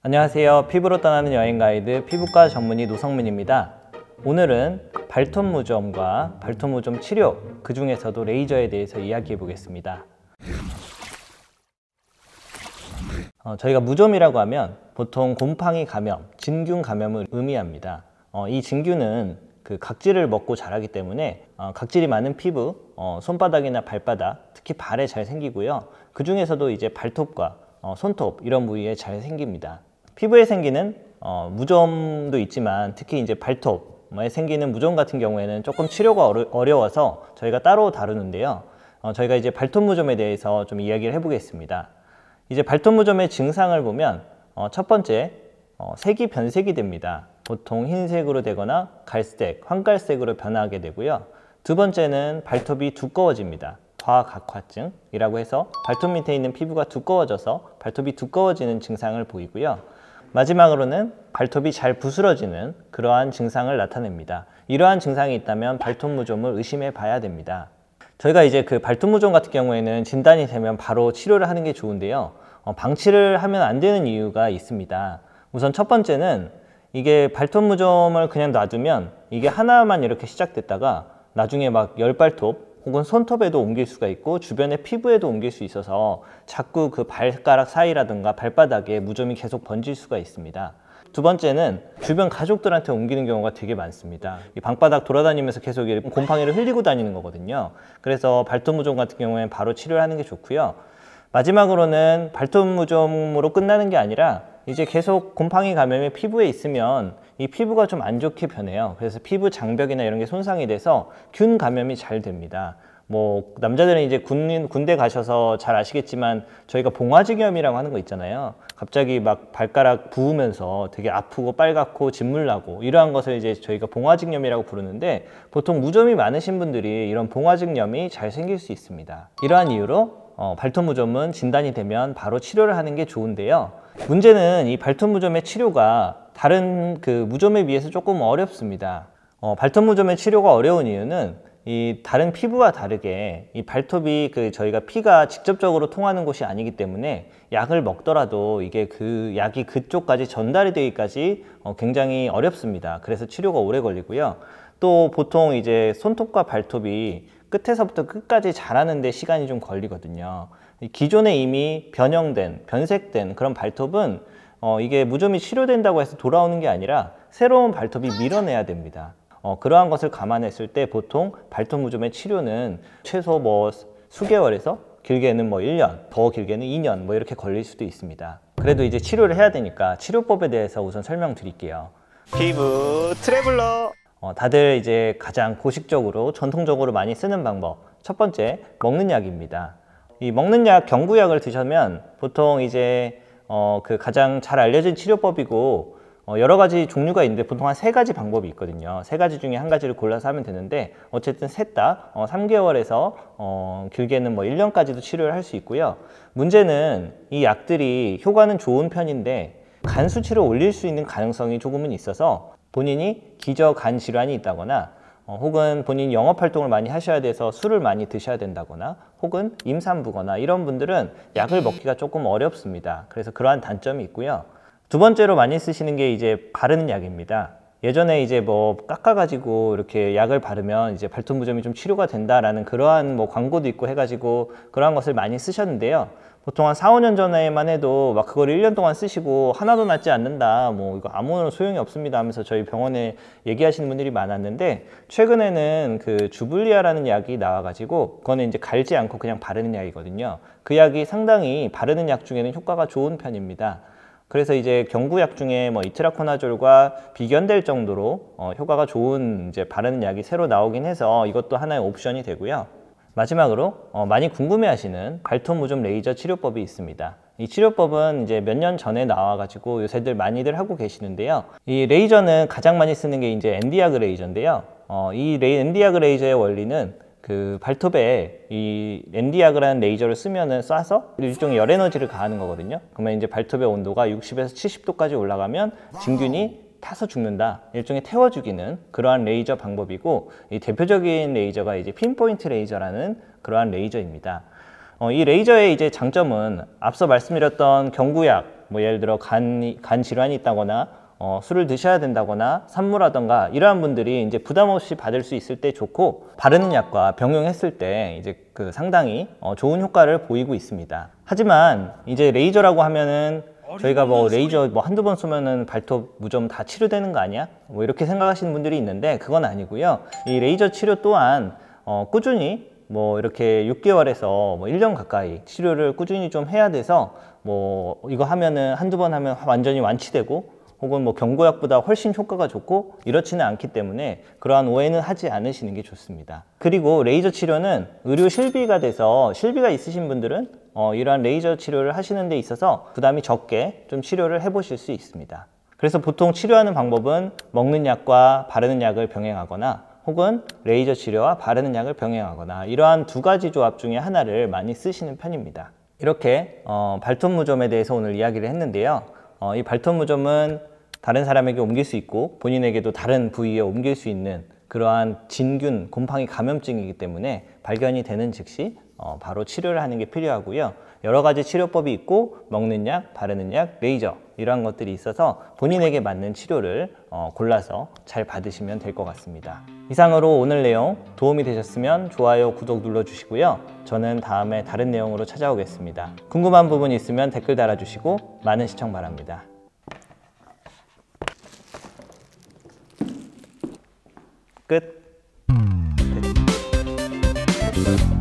안녕하세요. 피부로 떠나는 여행 가이드 피부과 전문의 노성민입니다. 오늘은 발톱 무좀과 발톱 무좀 치료 그 중에서도 레이저에 대해서 이야기해 보겠습니다. 어, 저희가 무좀이라고 하면 보통 곰팡이 감염, 진균 감염을 의미합니다. 어, 이 진균은 그 각질을 먹고 자라기 때문에 어, 각질이 많은 피부, 어, 손바닥이나 발바닥, 특히 발에 잘 생기고요. 그 중에서도 이제 발톱과 어, 손톱 이런 부위에 잘 생깁니다. 피부에 생기는 어, 무좀도 있지만 특히 이제 발톱에 생기는 무좀 같은 경우에는 조금 치료가 어려, 워서 저희가 따로 다루는데요. 어, 저희가 이제 발톱 무좀에 대해서 좀 이야기를 해보겠습니다. 이제 발톱 무좀의 증상을 보면 어, 첫 번째 어, 색이 변색이 됩니다. 보통 흰색으로 되거나 갈색, 황갈색으로 변하게 되고요. 두 번째는 발톱이 두꺼워집니다. 과각화증이라고 해서 발톱 밑에 있는 피부가 두꺼워져서 발톱이 두꺼워지는 증상을 보이고요. 마지막으로는 발톱이 잘 부스러지는 그러한 증상을 나타냅니다. 이러한 증상이 있다면 발톱 무좀을 의심해 봐야 됩니다. 저희가 이제 그 발톱 무좀 같은 경우에는 진단이 되면 바로 치료를 하는 게 좋은데요. 어, 방치를 하면 안 되는 이유가 있습니다. 우선 첫 번째는 이게 발톱 무좀을 그냥 놔두면 이게 하나만 이렇게 시작됐다가 나중에 막 열발톱 혹은 손톱에도 옮길 수가 있고 주변의 피부에도 옮길 수 있어서 자꾸 그 발가락 사이라든가 발바닥에 무좀이 계속 번질 수가 있습니다. 두 번째는 주변 가족들한테 옮기는 경우가 되게 많습니다. 이 방바닥 돌아다니면서 계속 곰팡이를 흘리고 다니는 거거든요. 그래서 발톱 무좀 같은 경우에는 바로 치료를 하는 게 좋고요. 마지막으로는 발톱 무좀으로 끝나는 게 아니라 이제 계속 곰팡이 감염이 피부에 있으면 이 피부가 좀 안 좋게 변해요. 그래서 피부 장벽이나 이런 게 손상이 돼서 균 감염이 잘 됩니다. 뭐 남자들은 이제 군, 군대 가셔서 잘 아시겠지만 저희가 봉화지겸이라고 하는 거 있잖아요. 갑자기 막 발가락 부으면서 되게 아프고 빨갛고 진물 나고 이러한 것을 이제 저희가 봉화지겸이라고 부르는데 보통 무좀이 많으신 분들이 이런 봉화지겸이 잘 생길 수 있습니다. 이러한 이유로 어, 발톱무좀은 진단이 되면 바로 치료를 하는 게 좋은데요. 문제는 이 발톱무좀의 치료가 다른 그 무좀에 비해서 조금 어렵습니다. 어, 발톱무좀의 치료가 어려운 이유는 이 다른 피부와 다르게 이 발톱이 그 저희가 피가 직접적으로 통하는 곳이 아니기 때문에 약을 먹더라도 이게 그 약이 그쪽까지 전달이 되기까지 어, 굉장히 어렵습니다. 그래서 치료가 오래 걸리고요. 또 보통 이제 손톱과 발톱이 끝에서부터 끝까지 자라는데 시간이 좀 걸리거든요. 기존에 이미 변형된, 변색된 그런 발톱은 어, 이게 무좀이 치료된다고 해서 돌아오는 게 아니라 새로운 발톱이 밀어내야 됩니다. 어, 그러한 것을 감안했을 때 보통 발톱 무좀의 치료는 최소 뭐 수개월에서 길게는 뭐 1년, 더 길게는 2년 뭐 이렇게 걸릴 수도 있습니다. 그래도 이제 치료를 해야 되니까 치료법에 대해서 우선 설명드릴게요. 피부 트래블러 어, 다들 이제 가장 고식적으로 전통적으로 많이 쓰는 방법 첫 번째 먹는 약입니다 이 먹는 약 경구약을 드시면 보통 이제 어, 그 가장 잘 알려진 치료법이고 어, 여러 가지 종류가 있는데 보통 한 세 가지 방법이 있거든요. 세 가지 중에 한 가지를 골라서 하면 되는데 어쨌든 셋다 어, 3개월에서 어, 길게는 뭐 1년까지도 치료를 할 수 있고요. 문제는 이 약들이 효과는 좋은 편인데 간 수치를 올릴 수 있는 가능성이 조금은 있어서 본인이 기저 간 질환이 있다거나 어, 혹은 본인 영업 활동을 많이 하셔야 돼서 술을 많이 드셔야 된다거나 혹은 임산부거나 이런 분들은 약을 먹기가 조금 어렵습니다. 그래서 그러한 단점이 있고요. 두 번째로 많이 쓰시는 게 이제 바르는 약입니다. 예전에 이제 뭐 깎아가지고 이렇게 약을 바르면 이제 발톱 무좀이 좀 치료가 된다라는 그러한 뭐 광고도 있고 해가지고 그러한 것을 많이 쓰셨는데요. 보통 한 4, 5년 전에만 해도 막 그걸 1년 동안 쓰시고 하나도 낫지 않는다 뭐 이거 아무런 소용이 없습니다 하면서 저희 병원에 얘기하시는 분들이 많았는데 최근에는 그 주블리아라는 약이 나와가지고 그거는 이제 갈지 않고 그냥 바르는 약이거든요 그 약이 상당히 바르는 약 중에는 효과가 좋은 편입니다 그래서 이제 경구약 중에 뭐 이트라코나졸과 비견될 정도로 어, 효과가 좋은 이제 바르는 약이 새로 나오긴 해서 이것도 하나의 옵션이 되고요 마지막으로 어, 많이 궁금해하시는 발톱 무좀 레이저 치료법이 있습니다. 이 치료법은 이제 몇 년 전에 나와가지고 요새들 많이들 하고 계시는데요. 이 레이저는 가장 많이 쓰는 게 이제 엔디아그 레이저인데요. 어, 이 레이, 엔디아그 레이저의 원리는 그 발톱에 이 엔디아그라는 레이저를 쓰면은 쏴서 일종의 열에너지를 가하는 거거든요. 그러면 이제 발톱의 온도가 60에서 70도까지 올라가면 진균이 타서 죽는다. 일종의 태워 죽이는 그러한 레이저 방법이고 이 대표적인 레이저가 이제 핀포인트 레이저라는 그러한 레이저입니다. 어, 이 레이저의 이제 장점은 앞서 말씀드렸던 경구약, 뭐 예를 들어 간, 간 질환이 있다거나 어, 술을 드셔야 된다거나 산모라던가 이러한 분들이 이제 부담 없이 받을 수 있을 때 좋고 바르는 약과 병용했을 때 이제 그 상당히 어, 좋은 효과를 보이고 있습니다. 하지만 이제 레이저라고 하면은 저희가 뭐 레이저 뭐 한두 번 쏘면은 발톱 무좀 다 치료되는 거 아니야? 뭐 이렇게 생각하시는 분들이 있는데 그건 아니고요. 이 레이저 치료 또한 어, 꾸준히 뭐 이렇게 6개월에서 뭐 1년 가까이 치료를 꾸준히 좀 해야 돼서 뭐 이거 하면은 한두 번 하면 완전히 완치되고 혹은 뭐경고약보다 훨씬 효과가 좋고 이렇지는 않기 때문에 그러한 오해는 하지 않으시는 게 좋습니다. 그리고 레이저 치료는 의료 실비가 돼서 실비가 있으신 분들은 어, 이러한 레이저 치료를 하시는 데 있어서 부담이 적게 좀 치료를 해보실 수 있습니다. 그래서 보통 치료하는 방법은 먹는 약과 바르는 약을 병행하거나 혹은 레이저 치료와 바르는 약을 병행하거나 이러한 두 가지 조합 중에 하나를 많이 쓰시는 편입니다. 이렇게 어, 발톱 무좀에 대해서 오늘 이야기를 했는데요. 어, 이 발톱 무좀은 다른 사람에게 옮길 수 있고 본인에게도 다른 부위에 옮길 수 있는 그러한 진균, 곰팡이 감염증이기 때문에 발견이 되는 즉시 어, 바로 치료를 하는 게 필요하고요. 여러 가지 치료법이 있고 먹는 약, 바르는 약, 레이저 이러한 것들이 있어서 본인에게 맞는 치료를 어, 골라서 잘 받으시면 될 것 같습니다. 이상으로 오늘 내용 도움이 되셨으면 좋아요, 구독 눌러주시고요. 저는 다음에 다른 내용으로 찾아오겠습니다. 궁금한 부분 있으면 댓글 달아주시고 많은 시청 바랍니다. 끝. 네.